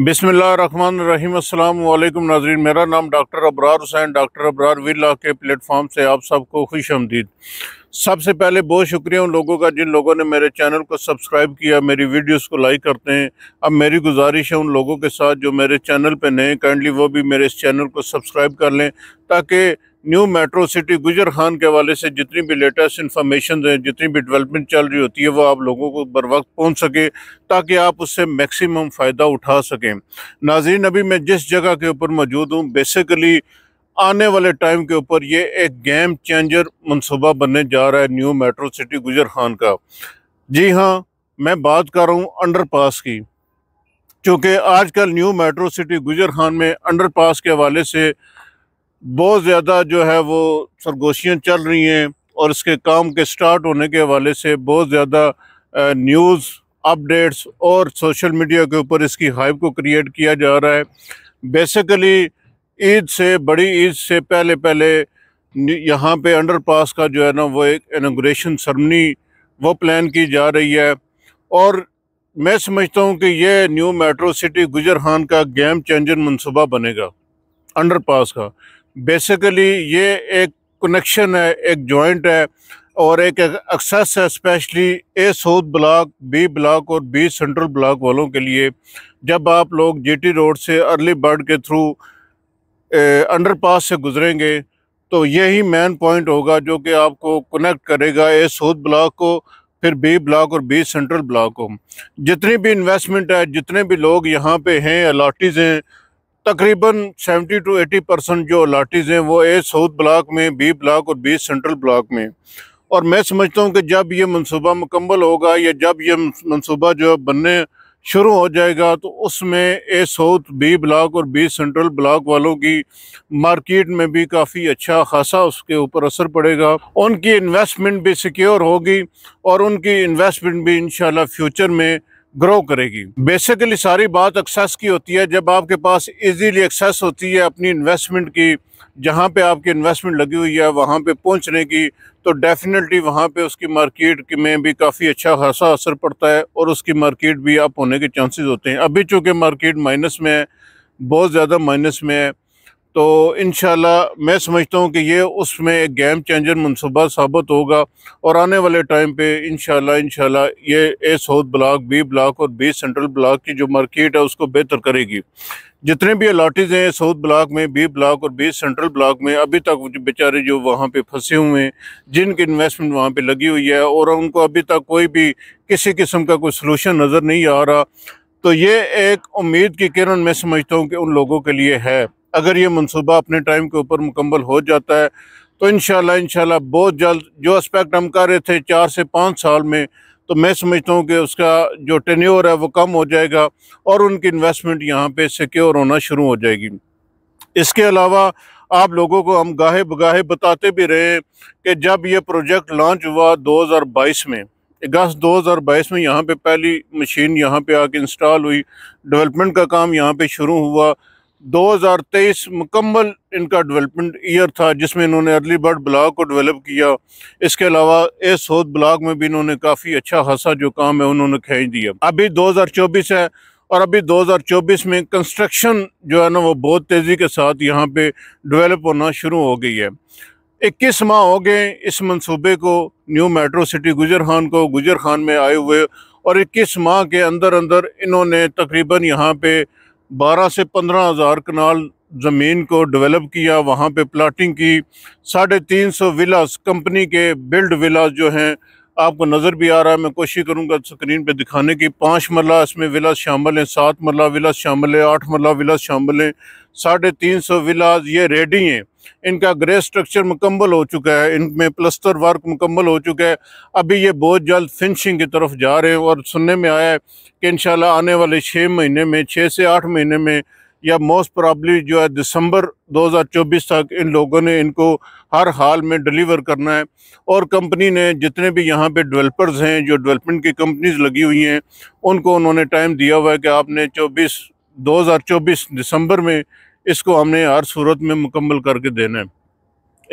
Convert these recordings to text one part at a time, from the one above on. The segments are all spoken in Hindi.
बिसमीम अल्लाम नाजरीन मेरा नाम डॉक्टर अबरार हुसैन डॉक्टर अबरार विला के प्लेटफॉर्म से आप सबको खुश आमदीद सबसे पहले बहुत शुक्रिया उन लोगों का जिन लोगों ने मेरे चैनल को सब्सक्राइब किया मेरी वीडियोस को लाइक करते हैं अब मेरी गुजारिश है उन लोगों के साथ जो मेरे चैनल पर नए काइंडली वो भी मेरे इस चैनल को सब्सक्राइब कर लें ताकि न्यू मेट्रो सिटी गुजर खान के हवाले से जितनी भी लेटेस्ट इन्फॉर्मेशन है जितनी भी डेवलपमेंट चल रही होती है वो आप लोगों को बर वक्त पहुँच सके ताकि आप उससे मैक्सिमम फ़ायदा उठा सकें नाजरीन अभी मैं जिस जगह के ऊपर मौजूद हूँ बेसिकली आने वाले टाइम के ऊपर ये एक गेम चेंजर मनसूबा बनने जा रहा है न्यू मेट्रो सिटी गुजर खान का जी हाँ मैं बात कर रहा हूँ अंडर पास की क्योंकि आजकल न्यू मेट्रो सिटी गुजर खान में अंडर पास के हवाले से बहुत ज़्यादा जो है वो सरगोशियाँ चल रही हैं और इसके काम के स्टार्ट होने के हवाले से बहुत ज़्यादा न्यूज़ अपडेट्स और सोशल मीडिया के ऊपर इसकी हाइप को क्रिएट किया जा रहा है बेसिकली ईद से बड़ी ईद से पहले पहले यहाँ पे अंडरपास का जो है ना वो एक इनोग्रेशन सरमनी वो प्लान की जा रही है और मैं समझता हूँ कि यह न्यू मेट्रो सिटी गुजरहान का गेम चेंजर मनसूबा बनेगा अंडरपास का बेसिकली ये एक कनेक्शन है एक जॉइंट है और एक एक्सेस है specially A south block B block और बी सेंट्रल ब्लॉक वालों के लिए जब आप लोग जीटी रोड से अर्ली बर्ड के थ्रू अंडरपास से गुजरेंगे तो यही मेन पॉइंट होगा जो कि आपको कनेक्ट करेगा ए साउथ ब्लॉक को फिर बी ब्लॉक और बी सेंट्रल ब्लॉक को जितनी भी इन्वेस्टमेंट है जितने भी लोग यहाँ पे हैं अलॉटीज़ हैं तकरीबन 70 टू 80 परसेंट जो अलाटीज़ हैं वो ए साउथ ब्लाक में बी ब्लाक और बी सेंट्रल ब्लाक में और मैं समझता हूँ कि जब ये मनसूबा मुकम्मल होगा या जब ये मनसूबा जो बनने शुरू हो जाएगा तो उसमें ए साउथ बी ब्लाक और बी सेंट्रल ब्लाक वालों की मार्केट में भी काफ़ी अच्छा खासा उसके ऊपर असर पड़ेगा उनकी इन्वेस्टमेंट भी सिक्योर होगी और उनकी इन्वेस्टमेंट भी इन फ्यूचर में ग्रो करेगी बेसिकली सारी बात एक्सेस की होती है जब आपके पास इजीली एक्सेस होती है अपनी इन्वेस्टमेंट की जहाँ पे आपकी इन्वेस्टमेंट लगी हुई है वहाँ पे पहुँचने की तो डेफिनेटली वहाँ पे उसकी मार्केट में भी काफ़ी अच्छा खासा असर पड़ता है और उसकी मार्केट भी आप होने के चांसेस होते हैं अभी चूँकि मार्केट माइनस में है बहुत ज़्यादा माइनस में है तो इन मैं समझता हूँ कि ये उसमें एक गेम चेंजर मनसूबा साबित होगा और आने वाले टाइम पे इन शाला ये A south block B block और बी सेंट्रल ब्लाक की जो मार्केट है उसको बेहतर करेगी जितने भी अलाटीज हैं साउथ ब्लाक में बी ब्लाक और बी सेंट्रल ब्लाक में अभी तक बेचारे जो वहाँ पे फंसे हुए हैं जिनकी इन्वेस्टमेंट वहाँ पे लगी हुई है और उनको अभी तक कोई भी किसी किस्म का कोई सलूशन नज़र नहीं आ रहा तो ये एक उम्मीद की किरण मैं समझता हूँ कि उन लोगों के लिए है अगर ये मनसूबा अपने टाइम के ऊपर मुकम्मल हो जाता है तो इन शाला बहुत जल्द जो एस्पेक्ट हम कर रहे थे चार से पाँच साल में तो मैं समझता हूँ कि उसका जो टेन्योर है वो कम हो जाएगा और उनकी इन्वेस्टमेंट यहाँ पे सिक्योर होना शुरू हो जाएगी इसके अलावा आप लोगों को हम गाहे बगाहे बताते भी रहे कि जब ये प्रोजेक्ट लॉन्च हुआ 2022 में अगस्त 2022 में यहाँ पे पहली मशीन यहाँ पे आके इंस्टॉल हुई डेवलपमेंट का काम यहाँ पे शुरू हुआ 2023 मुकम्मल इनका डेवलपमेंट ईयर था जिसमें इन्होंने अर्ली बर्ड ब्लॉक को डेवलप किया इसके अलावा ए सोद ब्लॉक में भी इन्होंने काफ़ी अच्छा खासा जो काम है उन्होंने खेच दिया अभी 2024 है और अभी 2024 में कंस्ट्रक्शन जो है ना वो बहुत तेज़ी के साथ यहाँ पे डेवलप होना शुरू हो गई है इक्कीस माह हो गए इस मनसूबे को न्यू मेट्रो सिटी गुजर खान को गुजर खान में आए हुए और इक्कीस माह के अंदर अंदर इन्होंने तकरीबन यहाँ पे बारह से पंद्रह हज़ार कनाल ज़मीन को डेवलप किया वहाँ पे प्लाटिंग की साढ़े तीन सौ विलास कंपनी के बिल्ड विलास जो हैं आपको नज़र भी आ रहा है मैं कोशिश करूँगा स्क्रीन पे दिखाने की पाँच मरला इसमें विलास शामिल हैं सात मरला विलास शामिल है आठ मरला विलास शामिल हैं साढ़े तीन सौ विलास ये रेडी हैं इनका ग्रे स्ट्रक्चर मुकम्मल हो चुका है इनमें प्लस्तर वर्क मुकम्मल हो चुका है अभी ये बहुत जल्द फिनिशिंग की तरफ जा रहे हैं और सुनने में आया है कि इन आने वाले छः महीने में छः से आठ महीने में या मोस्ट प्रॉब्ली जो है दिसंबर 2024 तक इन लोगों ने इनको हर हाल में डिलीवर करना है और कंपनी ने जितने भी यहाँ पे डेवलपर्स हैं जो डेवलपमेंट की कंपनीज लगी हुई हैं उनको उन्होंने टाइम दिया हुआ है कि आपने 24 2024 दिसंबर में इसको हमने हर सूरत में मुकम्मल करके देना है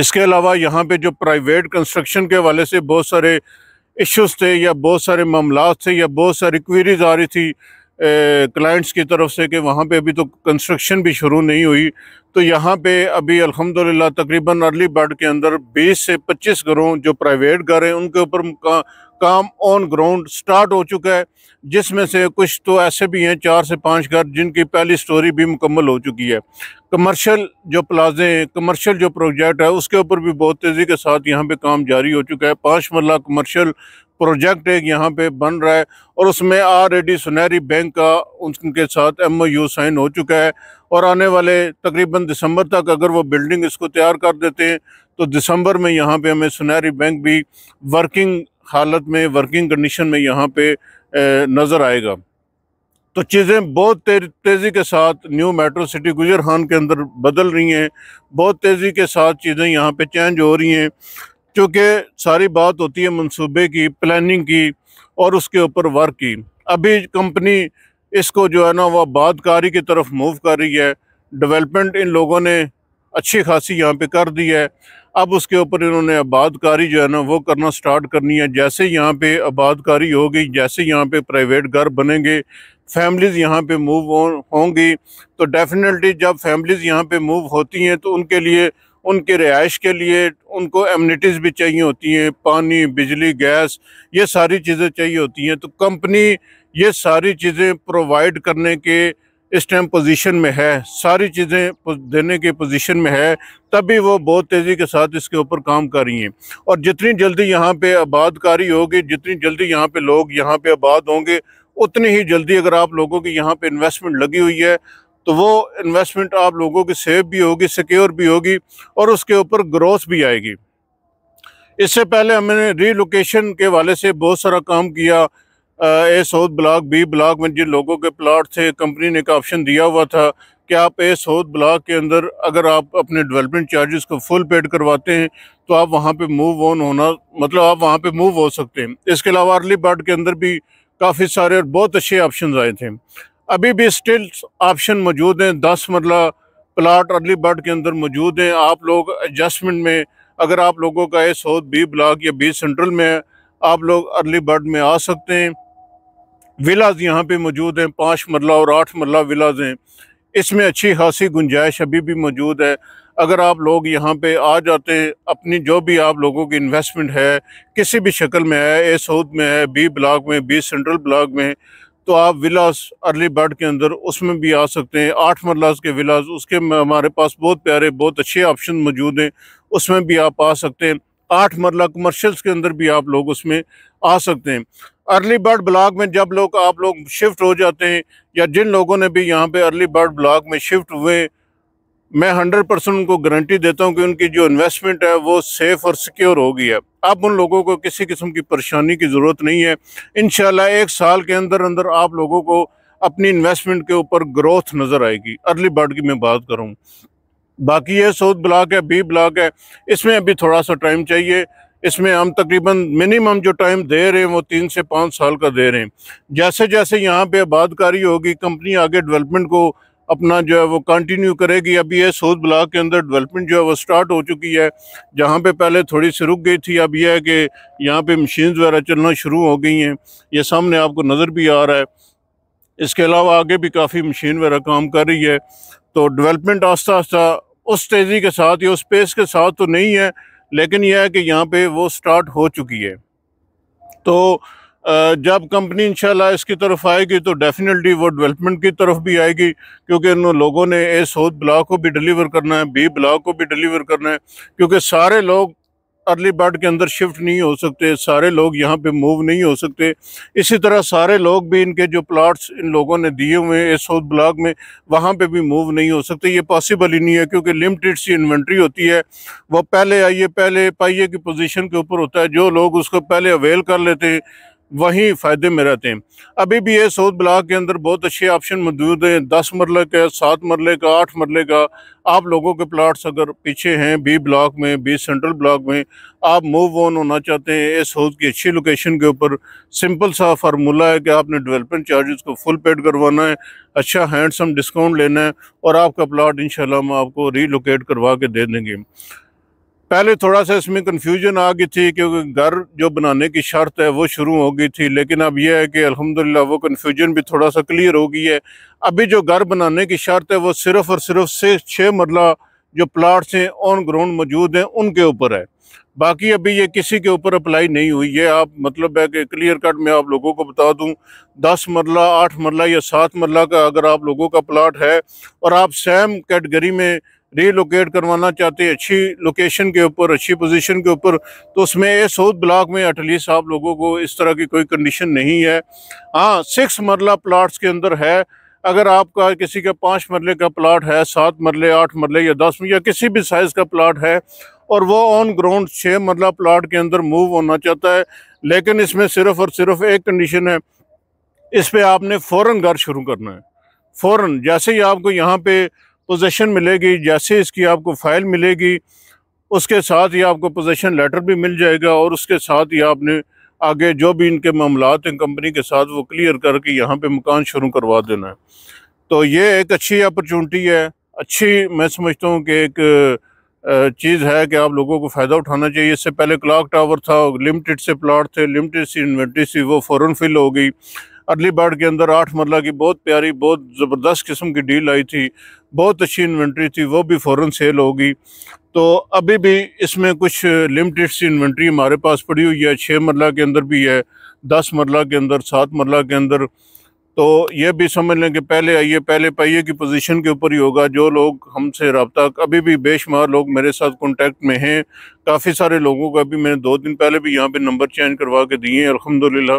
इसके अलावा यहाँ पे जो प्राइवेट कंस्ट्रक्शन के हवाले से बहुत सारे इश्यूज थे या बहुत सारे मामला थे या बहुत सारी क्वेरीज आ रही थी क्लाइंट्स की तरफ से कि वहाँ पे अभी तो कंस्ट्रक्शन भी शुरू नहीं हुई तो यहाँ पे अभी अल्हम्दुलिल्लाह तकरीबन अर्ली बर्ड के अंदर 20 से 25 घरों जो प्राइवेट घर हैं उनके ऊपर काम ऑन ग्राउंड स्टार्ट हो चुका है जिसमें से कुछ तो ऐसे भी हैं चार से पाँच घर जिनकी पहली स्टोरी भी मुकम्मल हो चुकी है कमर्शियल जो प्लाजे हैं कमर्शियल जो प्रोजेक्ट है उसके ऊपर भी बहुत तेज़ी के साथ यहाँ पे काम जारी हो चुका है पाँच मरला कमर्शियल प्रोजेक्ट एक यहाँ पे बन रहा है और उसमें ऑलरेडी सुनहरी बैंक का उनके साथ एम यू साइन हो चुका है और आने वाले तकरीबन दिसंबर तक अगर वो बिल्डिंग इसको तैयार कर देते हैं तो दिसंबर में यहाँ पे हमें सुनहरी बैंक भी वर्किंग हालत में वर्किंग कंडीशन में यहाँ पे नज़र आएगा तो चीज़ें बहुत ते, तेज़ी के साथ न्यू मेट्रो सिटी गुजरहान के अंदर बदल रही हैं बहुत तेज़ी के साथ चीज़ें यहाँ पे चेंज हो रही हैं क्योंकि सारी बात होती है मंसूबे की प्लानिंग की और उसके ऊपर वर्क की अभी कंपनी इसको जो है ना वह बादकारी की तरफ मूव कर रही है डेवलपमेंट इन लोगों ने अच्छी खासी यहाँ पे कर दी है अब उसके ऊपर इन्होंने आबादकारी जो है ना वो करना स्टार्ट करनी है जैसे यहाँ पे आबादकारी होगी जैसे यहाँ पे प्राइवेट घर बनेंगे फैमिलीज़ यहाँ पे मूव होंगी तो डेफिनेटली जब फैमिलीज़ यहाँ पे मूव होती हैं तो उनके लिए उनके रिहाइश के लिए उनको एमिनिटीज़ भी चाहिए होती हैं पानी बिजली गैस ये सारी चीज़ें चाहिए होती हैं तो कंपनी ये सारी चीज़ें प्रोवाइड करने के इस टाइम पोजीशन में है सारी चीज़ें देने के पोजीशन में है तभी वो बहुत तेज़ी के साथ इसके ऊपर काम कर रही हैं और जितनी जल्दी यहाँ पे आबादकारी होगी जितनी जल्दी यहाँ पे लोग यहाँ पे आबाद होंगे उतनी ही जल्दी अगर आप लोगों की यहाँ पे इन्वेस्टमेंट लगी हुई है तो वो इन्वेस्टमेंट आप लोगों की सेफ भी होगी सिक्योर भी होगी और उसके ऊपर ग्रोथ भी आएगी इससे पहले हमने रीलोकेशन के वाले से बहुत सारा काम किया A south block B block में जिन लोगों के प्लाट थे कंपनी ने एक ऑप्शन दिया हुआ था कि आप ए सऊद ब्लॉक के अंदर अगर आप अपने डेवलपमेंट चार्जेस को फुल पेड करवाते हैं तो आप वहाँ पे मूव ऑन होना मतलब आप वहाँ पे मूव हो सकते हैं इसके अलावा अर्ली बर्ड के अंदर भी काफ़ी सारे और बहुत अच्छे ऑप्शन आए थे अभी भी स्टिल ऑप्शन मौजूद हैं दस मरला प्लाट अर्ली बर्ड के अंदर मौजूद हैं आप लोग एडजस्टमेंट में अगर आप लोगों का ए सऊद बी ब्लॉक या बी सेंट्रल में आप लोग अर्ली बर्ड में आ सकते हैं विलाज यहाँ पे मौजूद हैं पाँच मरला और आठ मरला विलाज हैं इसमें अच्छी खासी गुंजाइश अभी भी मौजूद है अगर आप लोग यहाँ पे आ जाते अपनी जो भी आप लोगों की इन्वेस्टमेंट है किसी भी शक्ल में है ए साउथ में है बी ब्लॉक में बी सेंट्रल ब्लॉक में तो आप विलास अर्ली बर्ड के अंदर उसमें भी आ सकते हैं आठ मरलास के विलास उसके हमारे पास बहुत प्यारे बहुत अच्छे ऑप्शन मौजूद हैं उसमें भी आप आ सकते हैं आठ मरला कमर्शल्स के अंदर भी आप लोग उसमें आ सकते हैं अर्ली बर्ड ब्लॉक में जब लोग आप लोग शिफ्ट हो जाते हैं या जिन लोगों ने भी यहाँ पे अर्ली बर्ड ब्लॉक में शिफ्ट हुए मैं हंड्रेड परसेंट उनको गारंटी देता हूँ कि उनकी जो इन्वेस्टमेंट है वो सेफ़ और सिक्योर होगी है अब उन लोगों को किसी किस्म की परेशानी की ज़रूरत नहीं है इन एक साल के अंदर अंदर आप लोगों को अपनी इन्वेस्टमेंट के ऊपर ग्रोथ नज़र आएगी अर्ली बर्ड की मैं बात करूँ बाकी ये सऊद ब्लॉक है बी ब्लॉक है इसमें अभी थोड़ा सा टाइम चाहिए इसमें हम तकरीबन मिनिमम जो टाइम दे रहे हैं वो तीन से पाँच साल का दे रहे हैं जैसे जैसे यहाँ पे आबादकारी होगी कंपनी आगे डेवलपमेंट को अपना जो है वो कंटिन्यू करेगी अभी ये सोच ब्लॉक के अंदर डेवलपमेंट जो है वो स्टार्ट हो चुकी है जहाँ पे पहले थोड़ी सी रुक गई थी अब यह है कि यहाँ पे मशीन वगैरह चलना शुरू हो गई हैं ये सामने आपको नज़र भी आ रहा है इसके अलावा आगे भी काफ़ी मशीन वगैरह काम कर रही है तो डेवलपमेंट आस्ता आस्ता उस तेज़ी के साथ या उस पेस के साथ तो नहीं है लेकिन यह है कि यहाँ पे वो स्टार्ट हो चुकी है तो जब कंपनी इंशाल्लाह इसकी तरफ आएगी तो डेफिनेटली वो डेवलपमेंट की तरफ भी आएगी क्योंकि उन लोगों ने ए साउथ ब्लॉक को भी डिलीवर करना है बी ब्लॉक को भी डिलीवर करना है क्योंकि सारे लोग अर्ली बर्ड के अंदर शिफ्ट नहीं हो सकते सारे लोग यहाँ पे मूव नहीं हो सकते इसी तरह सारे लोग भी इनके जो प्लाट्स इन लोगों ने दिए हुए हैं इस साउथ ब्लॉक में वहाँ पे भी मूव नहीं हो सकते ये पॉसिबल ही नहीं है क्योंकि लिमिटेड सी इन्वेंट्री होती है वह पहले आइए पहले पाइए की पोजिशन के ऊपर होता है जो लोग उसको पहले अवेल कर लेते हैं वहीं फ़ायदे में रहते हैं अभी भी ये सऊद ब्लाक के अंदर बहुत अच्छे ऑप्शन मौजूद हैं दस मरले का सात मरले का आठ मरले का आप लोगों के प्लाट्स अगर पीछे हैं बी ब्लॉक में बी सेंट्रल ब्लॉक में आप मूव ऑन होना चाहते हैं ये सऊद की अच्छी लोकेशन के ऊपर सिंपल सा फार्मूला है कि आपने डेवलपमेंट चार्जेस को फुल पेड करवाना है अच्छा हैंडसम डिस्काउंट लेना है और आपका प्लाट इन हम आपको रीलोकेट करवा के दे देंगे पहले थोड़ा सा इसमें कन्फ्यूजन आ गई थी क्योंकि घर जो बनाने की शर्त है वो शुरू हो गई थी लेकिन अब यह है कि अल्हम्दुलिल्लाह वो कन्फ्यूजन भी थोड़ा सा क्लियर हो गई है अभी जो घर बनाने की शर्त है वो सिर्फ़ और सिर्फ से छः मरला जो प्लाट्स हैं ऑन ग्राउंड मौजूद हैं उनके ऊपर है बाकी अभी ये किसी के ऊपर अप्लाई नहीं हुई है आप मतलब है कि क्लियर कट में आप लोगों को बता दूं दस मरला आठ मरला या सात मरला का अगर आप लोगों का प्लाट है और आप सेम कैटेगरी में रीलोकेट करवाना चाहते हैं अच्छी लोकेशन के ऊपर अच्छी पोजीशन के ऊपर तो उसमें साउथ ब्लॉक में अटली साहब लोगों को इस तरह की कोई कंडीशन नहीं है हाँ सिक्स मरला प्लाट्स के अंदर है अगर आपका किसी का पाँच मरले का प्लाट है सात मरले आठ मरले या दस या किसी भी साइज़ का प्लाट है और वो ऑन ग्राउंड छः मरला प्लाट के अंदर मूव होना चाहता है लेकिन इसमें सिर्फ़ और सिर्फ एक कंडीशन है इस पर आपने फ़ौर घर शुरू करना है फ़ौर जैसे ही आपको यहाँ पर पोजीशन मिलेगी जैसे इसकी आपको फाइल मिलेगी उसके साथ ही आपको पोजीशन लेटर भी मिल जाएगा और उसके साथ ही आपने आगे जो भी इनके मामला हैं कंपनी के साथ वो क्लियर करके यहाँ पे मकान शुरू करवा देना है तो ये एक अच्छी अपॉर्चुनिटी है अच्छी मैं समझता हूँ कि एक चीज़ है कि आप लोगों को फ़ायदा उठाना चाहिए इससे पहले क्लाक टावर था लिमिटेड से प्लाट थे लिमिटेड सी इन्वेंट्री सी वो फ़ौर फिल हो गई अर्ली बर्ड के अंदर आठ मरला की बहुत प्यारी बहुत ज़बरदस्त किस्म की डील आई थी बहुत अच्छी इन्वेंट्री थी वो भी फ़ौर सेल होगी तो अभी भी इसमें कुछ लिमिटेड सी इन्वेंट्री हमारे पास पड़ी हुई है छः मरला के अंदर भी है दस मरला के अंदर सात मरला के अंदर तो ये भी समझ लें कि पहले आइए पहले पहिए की पोजीशन के ऊपर ही होगा जो लोग हमसे रबता अभी भी बेशुमार लोग मेरे साथ कांटेक्ट में हैं काफ़ी सारे लोगों का भी मैंने दो दिन पहले भी यहाँ पे नंबर चेंज करवा के दिए हैं अलहमदिल्ला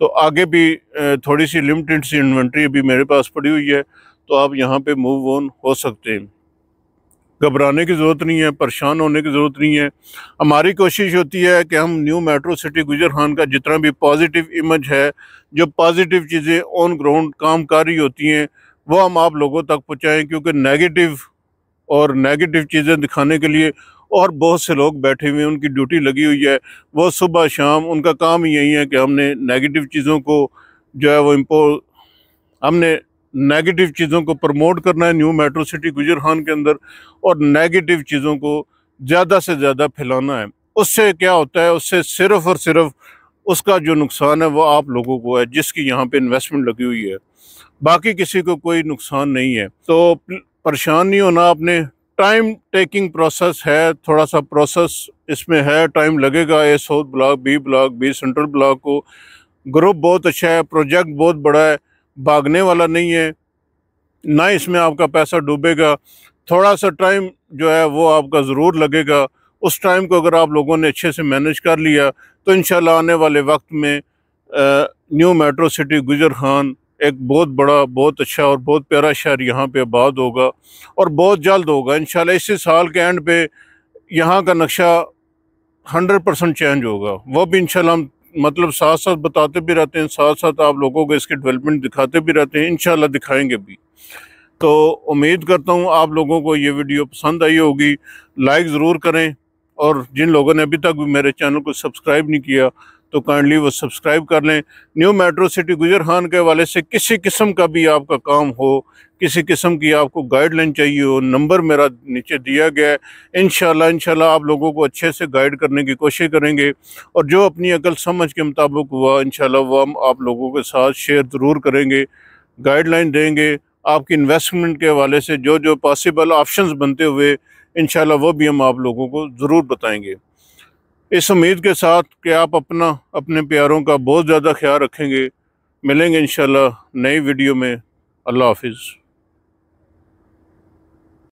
तो आगे भी थोड़ी सी लिमिटेड सी इन्वेंट्री अभी मेरे पास पड़ी हुई है तो आप यहाँ पर मूव ऑन हो सकते हैं घबराने की ज़रूरत नहीं है परेशान होने की ज़रूरत नहीं है हमारी कोशिश होती है कि हम न्यू मेट्रो सिटी गुजर खान का जितना भी पॉजिटिव इमेज है जो पॉजिटिव चीज़ें ऑन ग्राउंड काम कर रही होती हैं वो हम आप लोगों तक पहुँचाएँ क्योंकि नेगेटिव और नेगेटिव चीज़ें दिखाने के लिए और बहुत से लोग बैठे हुए हैं उनकी ड्यूटी लगी हुई है वो सुबह शाम उनका काम यही है कि हमने नेगेटिव चीज़ों को जो है वो इम्पो हमने नेगेटिव चीज़ों को प्रमोट करना है न्यू मेट्रो सिटी गुजर खान के अंदर और नेगेटिव चीज़ों को ज़्यादा से ज़्यादा फैलाना है उससे क्या होता है उससे सिर्फ और सिर्फ उसका जो नुकसान है वो आप लोगों को है जिसकी यहाँ पे इन्वेस्टमेंट लगी हुई है बाकी किसी को कोई नुकसान नहीं है तो परेशान नहीं होना आपने टाइम टेकिंग प्रोसेस है थोड़ा सा प्रोसेस इसमें है टाइम लगेगा A south block B block B central block को ग्रुप बहुत अच्छा है प्रोजेक्ट बहुत बड़ा है भागने वाला नहीं है ना इसमें आपका पैसा डूबेगा थोड़ा सा टाइम जो है वो आपका ज़रूर लगेगा उस टाइम को अगर आप लोगों ने अच्छे से मैनेज कर लिया तो इन आने वाले वक्त में न्यू मेट्रो सिटी गुजर खान एक बहुत बड़ा बहुत अच्छा और बहुत प्यारा शहर यहाँ पे आबाद होगा और बहुत जल्द होगा इन इसी साल के एंड पे यहाँ का नक्शा हंड्रेड परसेंट चेंज होगा वह भी इन हम मतलब साथ साथ बताते भी रहते हैं साथ साथ आप लोगों को इसके डेवलपमेंट दिखाते भी रहते हैं इन दिखाएंगे भी तो उम्मीद करता हूँ आप लोगों को ये वीडियो पसंद आई होगी लाइक ज़रूर करें और जिन लोगों ने अभी तक भी मेरे चैनल को सब्सक्राइब नहीं किया तो काइंडली वो सब्सक्राइब कर लें न्यू मेट्रो सिटी गुजर खान के हवाले से किसी किस्म का भी आपका काम हो किसी किस्म की आपको गाइडलाइन चाहिए हो नंबर मेरा नीचे दिया गया है इन शाला आप लोगों को अच्छे से गाइड करने की कोशिश करेंगे और जो अपनी अकल समझ के मुताबिक हुआ इन वह हम आप लोगों के साथ शेयर ज़रूर करेंगे गाइडलाइन देंगे आपकी इन्वेस्टमेंट के हवाले से जो जो पॉसिबल ऑप्शंस बनते हुए इन वो भी हम आप लोगों को ज़रूर बताएंगे इस उम्मीद के साथ कि आप अपना अपने प्यारों का बहुत ज़्यादा ख्याल रखेंगे मिलेंगे इन नई वीडियो में अल्लाह हाफिज़